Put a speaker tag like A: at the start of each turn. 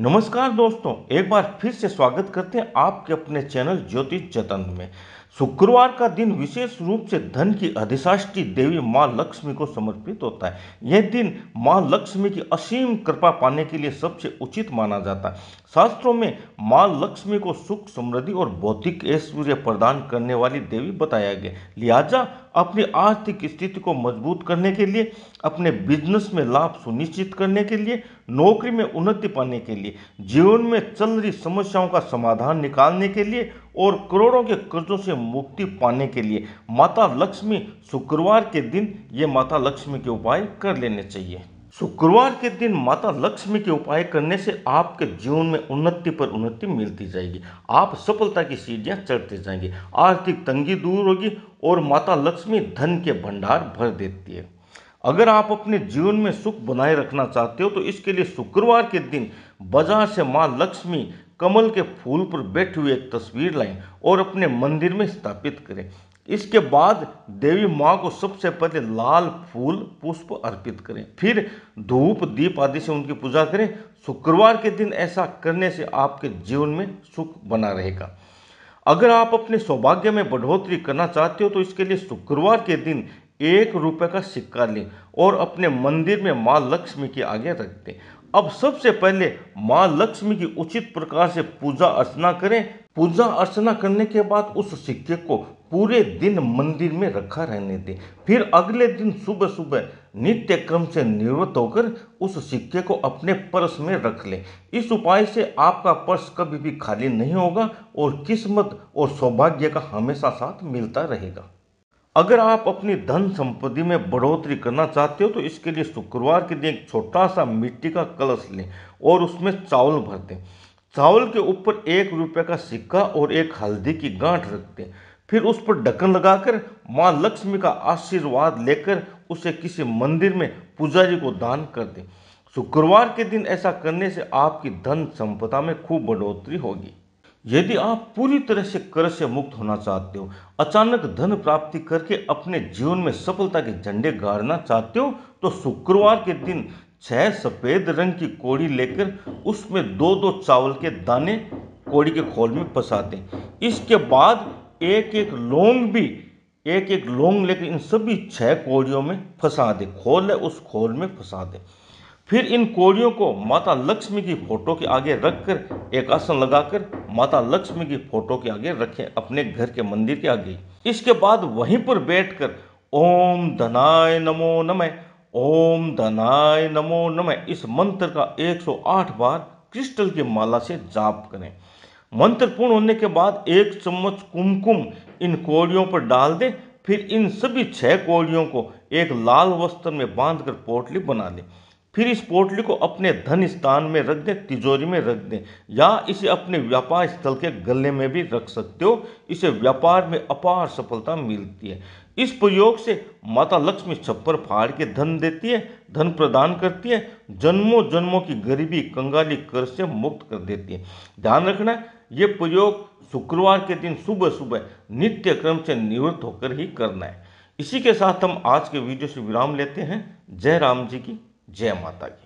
A: नमस्कार दोस्तों एक बार फिर से स्वागत करते हैं आपके अपने चैनल ज्योतिष जतन में शुक्रवार का दिन विशेष रूप से धन की अधिशाष्टी देवी माँ लक्ष्मी को समर्पित होता है यह दिन माँ लक्ष्मी की असीम कृपा पाने के लिए सबसे उचित माना जाता है शास्त्रों में माँ लक्ष्मी को सुख समृद्धि और बौद्धिक ऐश्वर्य प्रदान करने वाली देवी बताया गया लिहाजा अपनी आर्थिक स्थिति को मजबूत करने के लिए अपने बिजनेस में लाभ सुनिश्चित करने के लिए नौकरी में उन्नति पाने के लिए जीवन में चल रही समस्याओं का समाधान निकालने के लिए और करोड़ों के कर्जों से मुक्ति पाने के लिए माता लक्ष्मी शुक्रवार के दिन ये माता लक्ष्मी के उपाय कर लेने चाहिए शुक्रवार के दिन माता लक्ष्मी के उपाय करने से आपके जीवन में उन्नति पर उन्नति मिलती जाएगी आप सफलता की सीढ़ियां चढ़ते जाएंगे आर्थिक तंगी दूर होगी और माता लक्ष्मी धन के भंडार भर देती है अगर आप अपने जीवन में सुख बनाए रखना चाहते हो तो इसके लिए शुक्रवार के दिन बाजार से माँ लक्ष्मी कमल के फूल पर बैठे हुए एक तस्वीर लाएं और अपने मंदिर में स्थापित करें इसके बाद देवी माँ को सबसे पहले लाल फूल पुष्प अर्पित करें फिर धूप दीप आदि से उनकी पूजा करें शुक्रवार के दिन ऐसा करने से आपके जीवन में सुख बना रहेगा अगर आप अपने सौभाग्य में बढ़ोतरी करना चाहते हो तो इसके लिए शुक्रवार के दिन एक रुपए का सिक्का लें और अपने मंदिर में माँ लक्ष्मी के आगे रख दें अब सबसे पहले माँ लक्ष्मी की उचित प्रकार से पूजा अर्चना करें पूजा अर्चना करने के बाद उस सिक्के को पूरे दिन मंदिर में रखा रहने दें फिर अगले दिन सुबह सुबह नित्य क्रम से निवृत्त होकर उस सिक्के को अपने पर्स में रख लें इस उपाय से आपका पर्स कभी भी खाली नहीं होगा और किस्मत और सौभाग्य का हमेशा साथ मिलता रहेगा अगर आप अपनी धन संपत्ति में बढ़ोतरी करना चाहते हो तो इसके लिए शुक्रवार के दिन एक छोटा सा मिट्टी का कलश लें और उसमें चावल भर दें चावल के ऊपर एक रुपये का सिक्का और एक हल्दी की गांठ रख दें फिर उस पर ढक्कन लगाकर माँ लक्ष्मी का आशीर्वाद लेकर उसे किसी मंदिर में पुजारी को दान कर दें शुक्रवार के दिन ऐसा करने से आपकी धन संपदा में खूब बढ़ोतरी होगी यदि आप पूरी तरह से कर से मुक्त होना चाहते हो अचानक धन प्राप्ति करके अपने जीवन में सफलता के झंडे गाड़ना चाहते हो तो शुक्रवार के दिन छह सफेद रंग की कोड़ी लेकर उसमें दो दो चावल के दाने कोड़ी के खोल में फंसा दें इसके बाद एक एक लौंग भी एक एक लौंग लेकर इन सभी छह कोड़ियों में फंसा दें खोल है उस खोल में फंसा दें फिर इन कोड़ियों को माता लक्ष्मी की फोटो के आगे रखकर एक आसन लगाकर माता लक्ष्मी की फोटो के आगे रखें अपने घर के मंदिर के आगे इसके बाद वहीं पर बैठकर ओम धनाय नमो नमः ओम धनाय नमो नमः इस मंत्र का 108 बार क्रिस्टल की माला से जाप करें मंत्र पूर्ण होने के बाद एक चम्मच कुमकुम इन कोड़ियों पर डाल दें फिर इन सभी छह कोड़ियों को एक लाल वस्त्र में बांधकर पोटली बना लें फिर इस पोटली को अपने धन स्थान में रख दें तिजोरी में रख दें या इसे अपने व्यापार स्थल के गले में भी रख सकते हो इसे व्यापार में अपार सफलता मिलती है इस प्रयोग से माता लक्ष्मी छप्पर फाड़ के धन देती है धन प्रदान करती है जन्मों जन्मों की गरीबी कंगाली कर से मुक्त कर देती है ध्यान रखना है ये प्रयोग शुक्रवार के दिन सुबह सुबह नित्य क्रम से निवृत्त होकर ही करना है इसी के साथ हम आज के वीडियो से विराम लेते हैं जय राम जी की जय माता की